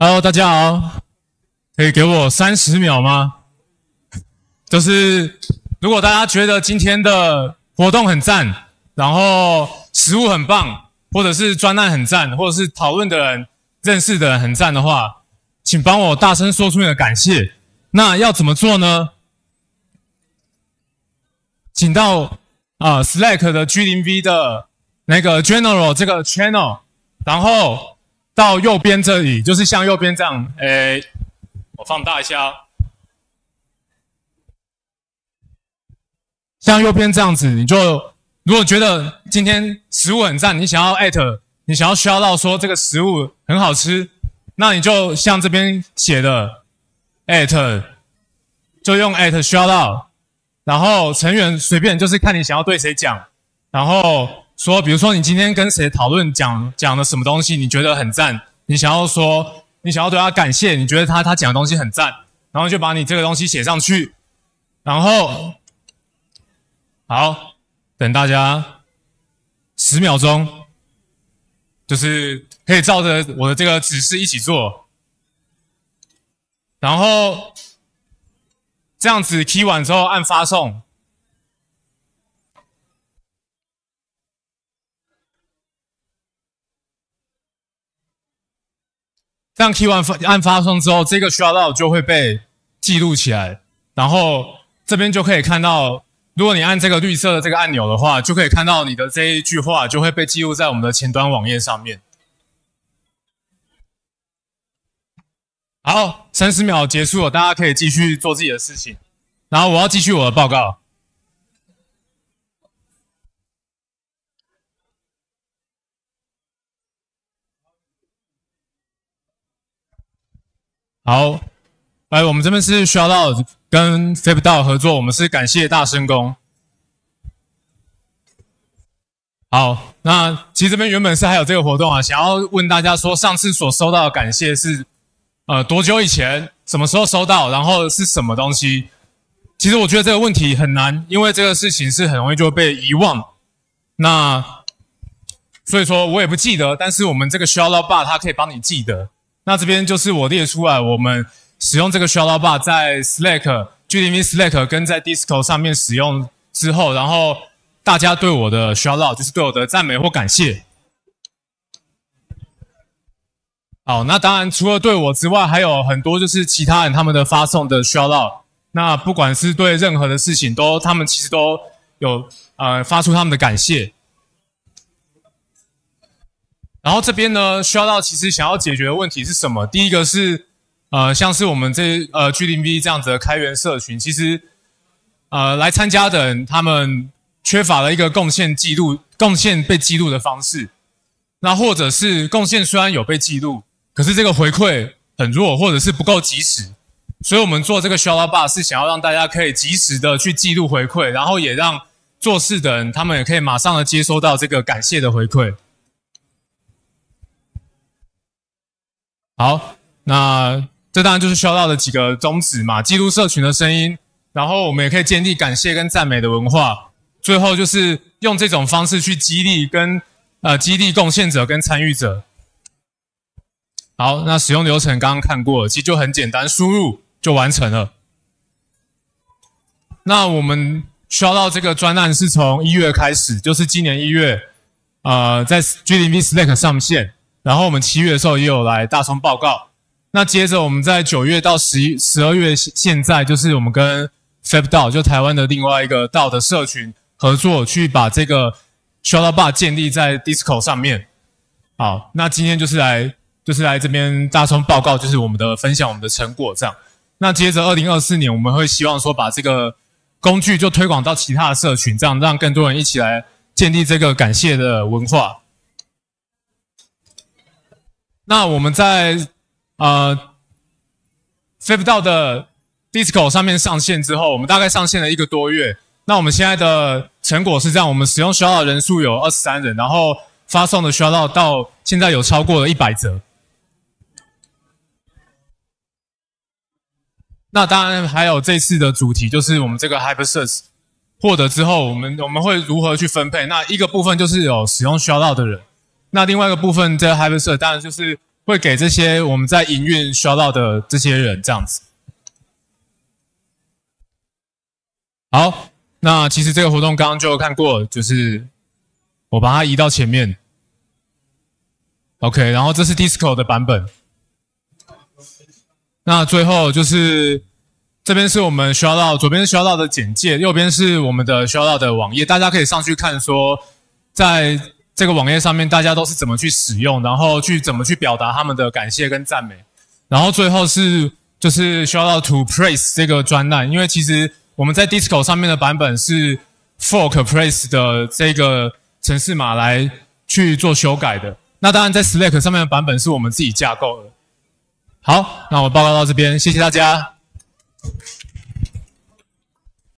Hello，大家好，可以给我三十秒吗？就是如果大家觉得今天的活动很赞，然后食物很棒，或者是专案很赞，或者是讨论的人认识的人很赞的话，请帮我大声说出你的感谢。那要怎么做呢？请到啊，Slack 的 GTV 的那个 General 这个 Channel，然后。到右边这里，就是像右边这样，诶，我放大一下啊。像右边这样子，你就如果觉得今天食物很赞，你想要艾特，你想要需要到说这个食物很好吃，那你就像这边写的艾特，就用艾特需要到，然后成员随便，就是看你想要对谁讲，然后。说，比如说你今天跟谁讨论讲讲的什么东西，你觉得很赞，你想要说，你想要对他感谢，你觉得他他讲的东西很赞，然后就把你这个东西写上去，然后好，等大家十秒钟，就是可以照着我的这个指示一起做，然后这样子 key 完之后按发送。当 Key One 发案发生之后，这个 s h u t out 就会被记录起来，然后这边就可以看到，如果你按这个绿色的这个按钮的话，就可以看到你的这一句话就会被记录在我们的前端网页上面。好，三十秒结束，了，大家可以继续做自己的事情，然后我要继续我的报告。好，来，我们这边是需要到跟飞不到合作，我们是感谢大声公。好，那其实这边原本是还有这个活动啊，想要问大家说，上次所收到的感谢是，呃，多久以前，什么时候收到，然后是什么东西？其实我觉得这个问题很难，因为这个事情是很容易就被遗忘。那，所以说我也不记得，但是我们这个 Shoutout 可以帮你记得。那这边就是我列出来，我们使用这个 shoutout 在 Slack、GTM、Slack 跟在 d i s c o 上面使用之后，然后大家对我的 shoutout 就是对我的赞美或感谢。好，那当然除了对我之外，还有很多就是其他人他们的发送的 shoutout，那不管是对任何的事情，都他们其实都有呃发出他们的感谢。然后这边呢，需要到其实想要解决的问题是什么？第一个是，呃，像是我们这呃 G 零 B 这样子的开源社群，其实呃来参加的人，他们缺乏了一个贡献记录、贡献被记录的方式。那或者是贡献虽然有被记录，可是这个回馈很弱，或者是不够及时。所以我们做这个 Shallow Bar 是想要让大家可以及时的去记录回馈，然后也让做事的人他们也可以马上的接收到这个感谢的回馈。好，那这当然就是需要到的几个宗旨嘛，记录社群的声音，然后我们也可以建立感谢跟赞美的文化，最后就是用这种方式去激励跟呃激励贡献者跟参与者。好，那使用流程刚刚看过，其实就很简单，输入就完成了。那我们需要到这个专案是从一月开始，就是今年一月，呃，在 g p Slack 上线。然后我们七月的时候也有来大冲报告。那接着我们在九月到十一、十二月，现在就是我们跟 FabDao 就台湾的另外一个 Dao 的社群合作，去把这个 s h o u t u p 建立在 d i s c o 上面。好，那今天就是来，就是来这边大冲报告，就是我们的分享，我们的成果这样。那接着二零二四年，我们会希望说把这个工具就推广到其他的社群，这样让更多人一起来建立这个感谢的文化。那我们在呃 f i v e r 的 d i s c o 上面上线之后，我们大概上线了一个多月。那我们现在的成果是这样：我们使用刷到的人数有二十三人，然后发送的刷到到现在有超过了一百则。那当然还有这次的主题，就是我们这个 h y p e r s u s r c 获得之后，我们我们会如何去分配？那一个部分就是有使用刷到的人。那另外一个部分在 h y p e r s e r 当然就是会给这些我们在营运需要到的这些人这样子。好，那其实这个活动刚刚就看过，就是我把它移到前面。OK，然后这是 Disco 的版本。那最后就是这边是我们需要到，左边是需要到的简介，右边是我们的需要到的网页，大家可以上去看说在。这个网页上面大家都是怎么去使用，然后去怎么去表达他们的感谢跟赞美，然后最后是就是需要到 To p r i s e 这个专栏，因为其实我们在 d i s c o 上面的版本是 Fork p r i s e 的这个程式码来去做修改的。那当然在 Slack 上面的版本是我们自己架构的。好，那我报告到这边，谢谢大家。